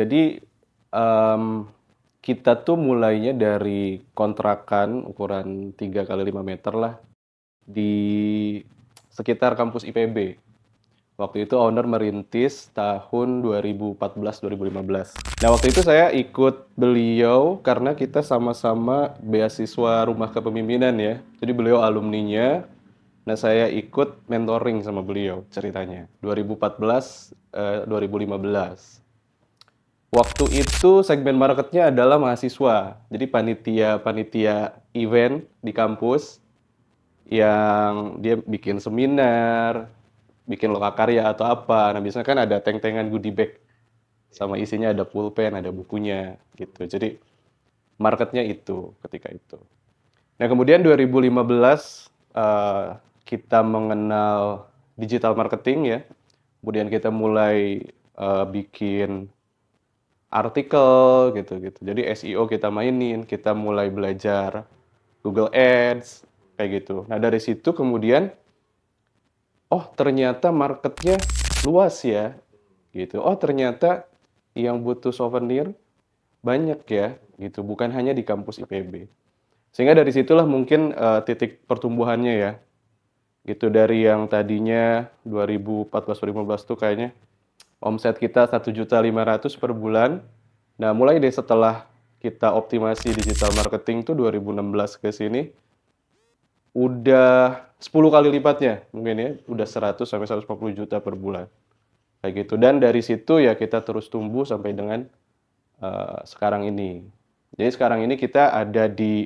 Jadi um, kita tuh mulainya dari kontrakan ukuran 3 kali 5 meter lah di sekitar kampus IPB. Waktu itu owner merintis tahun 2014-2015. Nah waktu itu saya ikut beliau karena kita sama-sama beasiswa rumah kepemimpinan ya. Jadi beliau alumninya, nah saya ikut mentoring sama beliau ceritanya. 2014-2015. Waktu itu segmen marketnya adalah mahasiswa. Jadi panitia-panitia event di kampus yang dia bikin seminar, bikin lokakarya atau apa. Nah biasanya kan ada teng-tengan goodie bag sama isinya ada pulpen, ada bukunya gitu. Jadi marketnya itu ketika itu. Nah kemudian 2015 uh, eh, kita mengenal digital marketing ya. Kemudian kita mulai uh, bikin artikel gitu-gitu. Jadi SEO kita mainin, kita mulai belajar Google Ads kayak gitu. Nah, dari situ kemudian oh, ternyata marketnya luas ya. Gitu. Oh, ternyata yang butuh souvenir banyak ya gitu, bukan hanya di kampus IPB. Sehingga dari situlah mungkin uh, titik pertumbuhannya ya. Gitu dari yang tadinya 2014 2015 tuh kayaknya omset kita 1.500 per bulan. Nah, mulai deh setelah kita optimasi digital marketing tuh 2016 ke sini udah 10 kali lipatnya mungkin ya, udah 100 sampai 150 juta per bulan. Kayak gitu. Dan dari situ ya kita terus tumbuh sampai dengan uh, sekarang ini. Jadi sekarang ini kita ada di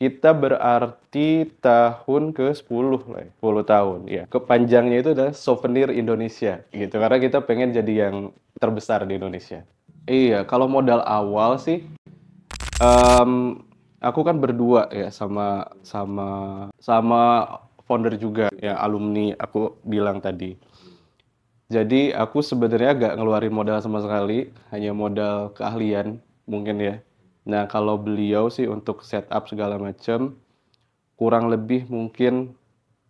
kita berarti tahun ke-10 lah, 10 tahun ya. Kepanjangnya itu adalah souvenir Indonesia gitu karena kita pengen jadi yang terbesar di Indonesia. Iya, kalau modal awal sih um, aku kan berdua ya sama sama sama founder juga ya alumni aku bilang tadi. Jadi aku sebenarnya gak ngeluarin modal sama sekali, hanya modal keahlian mungkin ya Nah, kalau beliau sih untuk setup segala macam kurang lebih mungkin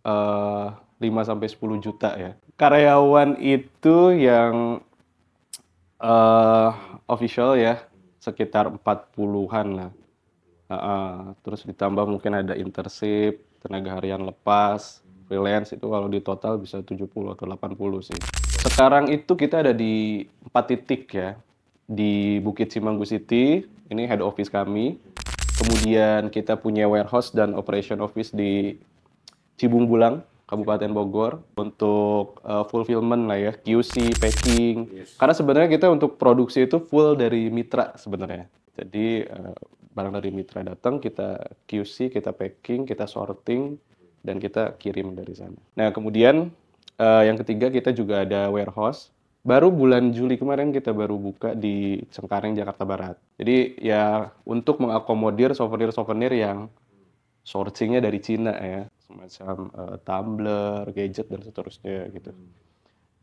uh, eh, 5 sampai 10 juta ya. Karyawan itu yang uh, official ya sekitar 40-an lah. Uh, uh, terus ditambah mungkin ada internship, tenaga harian lepas, freelance itu kalau di total bisa 70 atau 80 sih. Sekarang itu kita ada di empat titik ya. Di Bukit Simanggu City, ini head office kami. Kemudian kita punya warehouse dan operation office di Cibung Bulang, Kabupaten Bogor untuk uh, fulfillment lah ya, QC, packing. Yes. Karena sebenarnya kita untuk produksi itu full dari mitra sebenarnya. Jadi uh, barang dari mitra datang, kita QC, kita packing, kita sorting dan kita kirim dari sana. Nah, kemudian uh, yang ketiga kita juga ada warehouse baru bulan Juli kemarin kita baru buka di Cengkareng Jakarta Barat. Jadi ya untuk mengakomodir souvenir-souvenir yang sourcingnya dari Cina ya, semacam uh, tumbler, gadget dan seterusnya gitu. Hmm.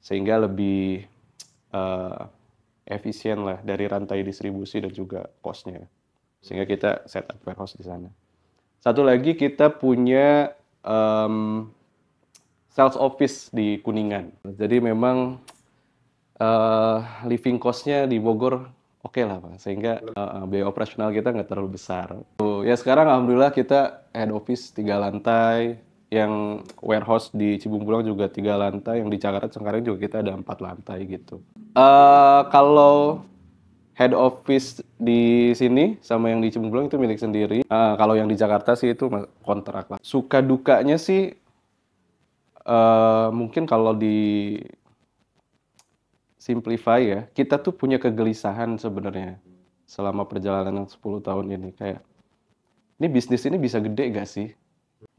Sehingga lebih uh, efisien lah dari rantai distribusi dan juga costnya. Sehingga kita set up warehouse di sana. Satu lagi kita punya um, sales office di Kuningan. Jadi memang uh, living cost-nya di Bogor oke okay lah pak sehingga uh, biaya operasional kita nggak terlalu besar so, ya sekarang alhamdulillah kita head office tiga lantai yang warehouse di Cibungbulang juga tiga lantai yang di Jakarta sekarang juga kita ada empat lantai gitu uh, kalau head office di sini sama yang di Cibungbulang itu milik sendiri uh, kalau yang di Jakarta sih itu kontrak lah suka dukanya sih Uh, mungkin kalau di simplify ya, kita tuh punya kegelisahan sebenarnya selama perjalanan 10 tahun ini kayak ini bisnis ini bisa gede gak sih?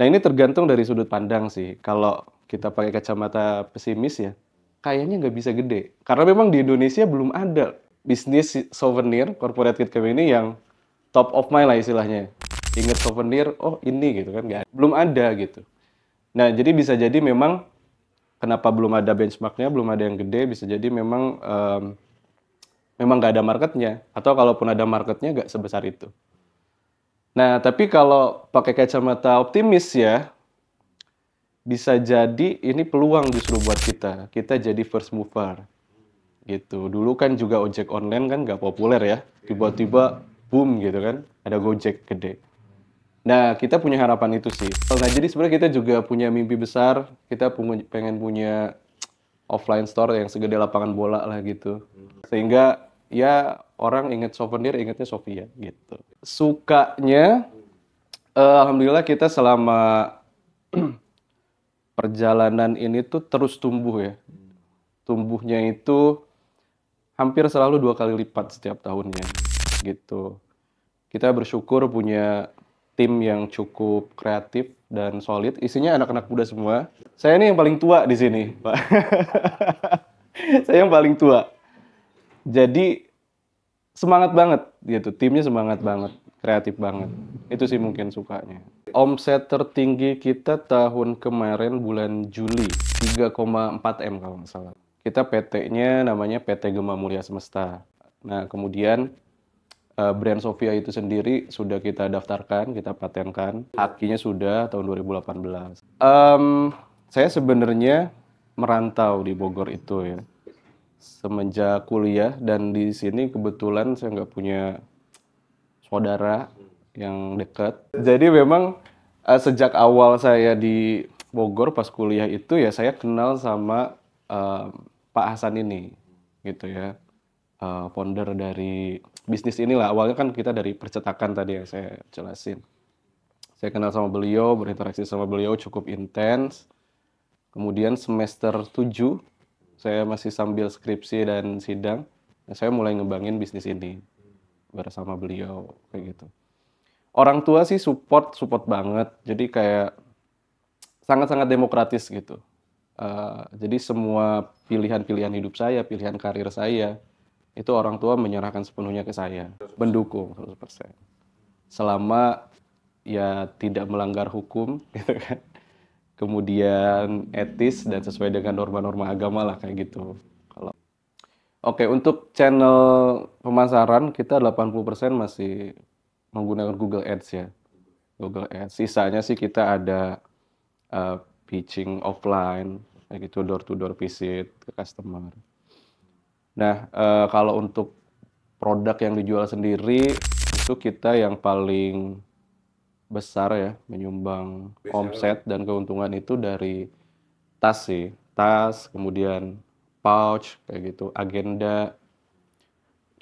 Nah ini tergantung dari sudut pandang sih. Kalau kita pakai kacamata pesimis ya, kayaknya nggak bisa gede. Karena memang di Indonesia belum ada bisnis souvenir corporate kit ini yang top of mind lah istilahnya. Ingat souvenir, oh ini gitu kan Gak. belum ada gitu. Nah jadi bisa jadi memang kenapa belum ada benchmarknya, belum ada yang gede, bisa jadi memang um, memang nggak ada marketnya, atau kalaupun ada marketnya nggak sebesar itu. Nah, tapi kalau pakai kacamata optimis ya, bisa jadi ini peluang justru buat kita. Kita jadi first mover. Gitu. Dulu kan juga ojek online kan nggak populer ya. Tiba-tiba boom gitu kan. Ada Gojek gede. Nah, kita punya harapan itu sih. Nah, jadi sebenarnya kita juga punya mimpi besar. Kita pengen punya offline store yang segede lapangan bola lah gitu. Hmm. Sehingga ya orang inget souvenir, ingetnya Sofia gitu. Sukanya, uh, Alhamdulillah kita selama perjalanan ini tuh terus tumbuh ya. Tumbuhnya itu hampir selalu dua kali lipat setiap tahunnya gitu. Kita bersyukur punya tim yang cukup kreatif dan solid. Isinya anak-anak muda semua. Saya ini yang paling tua di sini, Pak. saya yang paling tua. Jadi semangat banget gitu. Timnya semangat banget, kreatif banget. Itu sih mungkin sukanya. Omset tertinggi kita tahun kemarin bulan Juli 3,4 M kalau nggak salah. Kita PT-nya namanya PT Gema Mulia Semesta. Nah, kemudian Eh, brand Sofia itu sendiri sudah kita daftarkan, kita patenkan. Hakinya sudah tahun 2018. Um, saya sebenarnya merantau di Bogor itu ya. Semenjak kuliah dan di sini kebetulan saya nggak punya saudara yang dekat. Jadi memang uh, sejak awal saya di Bogor pas kuliah itu ya saya kenal sama uh, Pak Hasan ini gitu ya. Uh, founder dari bisnis inilah awalnya kan kita dari percetakan tadi yang saya jelasin. Saya kenal sama beliau, berinteraksi sama beliau cukup intens. Kemudian semester 7 saya masih sambil skripsi dan sidang, saya mulai ngebangin bisnis ini bersama beliau kayak gitu. Orang tua sih support support banget. Jadi kayak sangat-sangat demokratis gitu. Uh, jadi semua pilihan-pilihan hidup saya, pilihan karir saya, itu orang tua menyerahkan sepenuhnya ke saya, mendukung 100%. Selama ya tidak melanggar hukum gitu kan. Kemudian etis dan sesuai dengan norma-norma agama lah kayak gitu. Kalau Oke, untuk channel pemasaran kita 80% masih menggunakan Google Ads ya. Google Ads. Sisanya sih kita ada uh, pitching offline kayak gitu door to door visit ke customer Nah, eh, kalau untuk produk yang dijual sendiri itu kita yang paling besar ya menyumbang Bisa. omset dan keuntungan itu dari tas sih, tas, kemudian pouch kayak gitu, agenda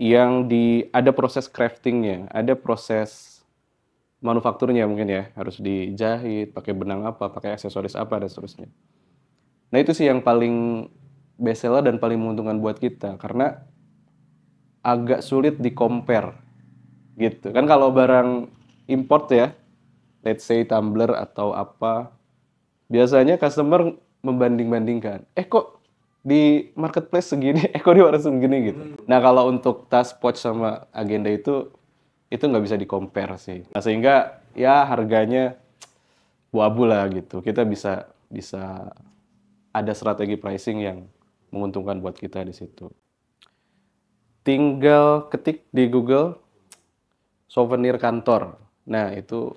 yang di ada proses craftingnya, ada proses manufakturnya mungkin ya harus dijahit, pakai benang apa, pakai aksesoris apa dan seterusnya. Nah itu sih yang paling best seller dan paling menguntungkan buat kita karena agak sulit di compare gitu kan kalau barang import ya let's say tumbler atau apa biasanya customer membanding-bandingkan eh kok di marketplace segini eh kok di warung segini gitu hmm. nah kalau untuk tas pouch sama agenda itu itu nggak bisa di compare sih nah, sehingga ya harganya wabu lah gitu kita bisa bisa ada strategi pricing yang menguntungkan buat kita di situ. Tinggal ketik di Google souvenir kantor. Nah, itu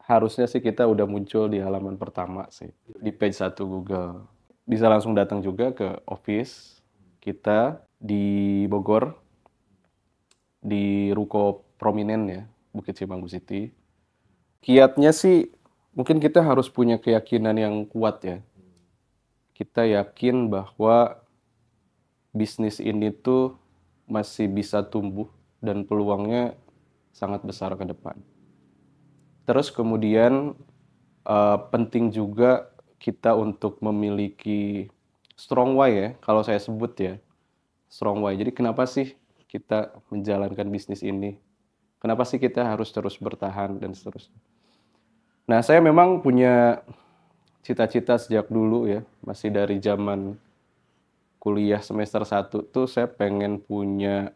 harusnya sih kita udah muncul di halaman pertama sih, di page 1 Google. Bisa langsung datang juga ke office kita di Bogor, di Ruko Prominen ya, Bukit Cibanggu City. Kiatnya sih mungkin kita harus punya keyakinan yang kuat ya. Kita yakin bahwa bisnis ini tuh masih bisa tumbuh dan peluangnya sangat besar ke depan. Terus kemudian uh, penting juga kita untuk memiliki strong why ya, kalau saya sebut ya, strong why. Jadi kenapa sih kita menjalankan bisnis ini? Kenapa sih kita harus terus bertahan dan seterusnya? Nah, saya memang punya cita-cita sejak dulu ya, masih dari zaman kuliah semester 1 tuh saya pengen punya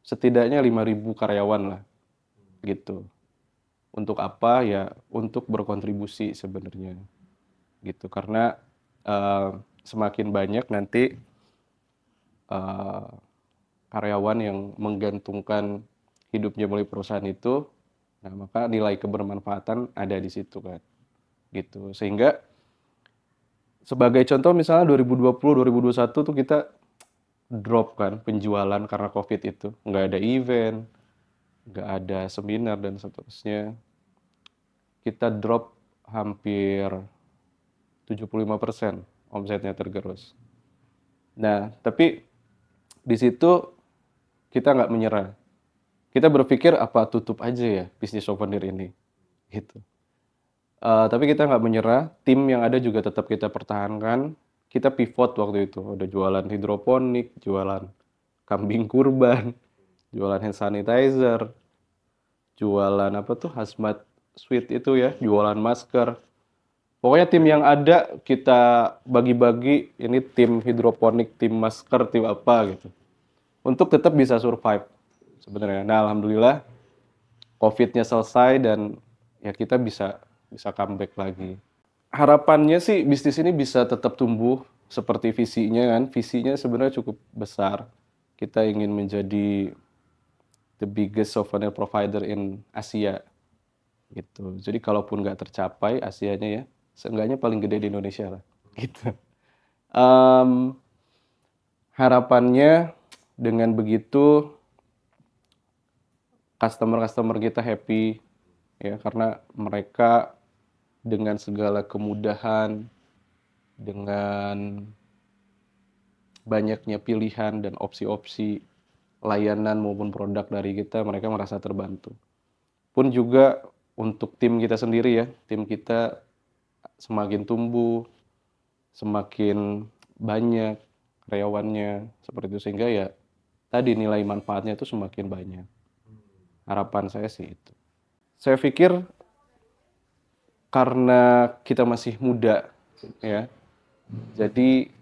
setidaknya 5000 karyawan lah gitu. Untuk apa ya? Untuk berkontribusi sebenarnya. Gitu karena uh, semakin banyak nanti uh, karyawan yang menggantungkan hidupnya melalui perusahaan itu, nah maka nilai kebermanfaatan ada di situ kan. Gitu. Sehingga sebagai contoh misalnya 2020 2021 tuh kita drop kan penjualan karena covid itu nggak ada event nggak ada seminar dan seterusnya kita drop hampir 75% omsetnya tergerus nah tapi di situ kita nggak menyerah kita berpikir apa tutup aja ya bisnis souvenir ini gitu Uh, tapi kita nggak menyerah. Tim yang ada juga tetap kita pertahankan. Kita pivot waktu itu. Udah jualan hidroponik, jualan kambing kurban, jualan hand sanitizer, jualan apa tuh hazmat suite itu ya, jualan masker. Pokoknya tim yang ada kita bagi-bagi ini tim hidroponik, tim masker, tim apa gitu. Untuk tetap bisa survive sebenarnya. Nah, alhamdulillah COVID-nya selesai dan ya kita bisa bisa comeback lagi. Harapannya sih bisnis ini bisa tetap tumbuh seperti visinya kan. Visinya sebenarnya cukup besar. Kita ingin menjadi the biggest souvenir provider in Asia gitu. Jadi kalaupun nggak tercapai Asianya ya, seenggaknya paling gede di Indonesia lah gitu. Um, harapannya dengan begitu customer-customer kita happy ya karena mereka dengan segala kemudahan, dengan banyaknya pilihan dan opsi-opsi layanan maupun produk dari kita, mereka merasa terbantu. Pun juga untuk tim kita sendiri ya, tim kita semakin tumbuh, semakin banyak karyawannya seperti itu sehingga ya tadi nilai manfaatnya itu semakin banyak. Harapan saya sih itu. Saya pikir karena kita masih muda ya jadi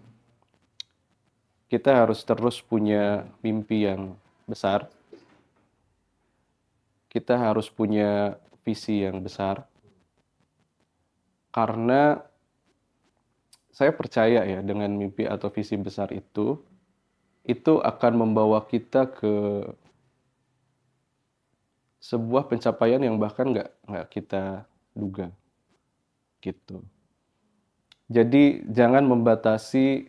kita harus terus punya mimpi yang besar kita harus punya visi yang besar karena saya percaya ya dengan mimpi atau visi besar itu itu akan membawa kita ke sebuah pencapaian yang bahkan nggak nggak kita duga gitu. Jadi jangan membatasi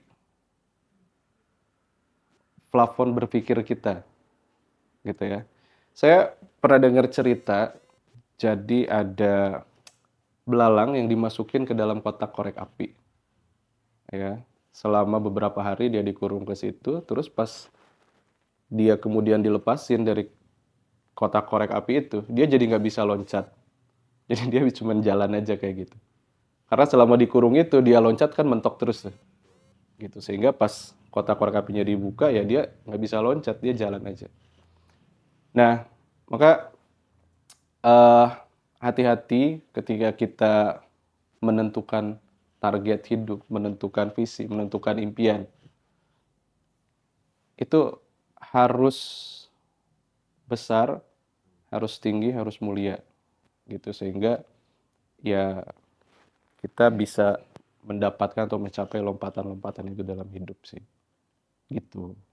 plafon berpikir kita. Gitu ya. Saya pernah dengar cerita jadi ada belalang yang dimasukin ke dalam kotak korek api. Ya, selama beberapa hari dia dikurung ke situ, terus pas dia kemudian dilepasin dari kotak korek api itu, dia jadi nggak bisa loncat. Jadi dia cuma jalan aja kayak gitu. Karena selama dikurung itu dia loncat kan mentok terus. Gitu sehingga pas kotak apinya dibuka ya dia nggak bisa loncat, dia jalan aja. Nah, maka uh, hati-hati ketika kita menentukan target hidup, menentukan visi, menentukan impian. Itu harus besar, harus tinggi, harus mulia. Gitu sehingga ya kita iya. bisa mendapatkan atau mencapai lompatan-lompatan itu dalam hidup sih gitu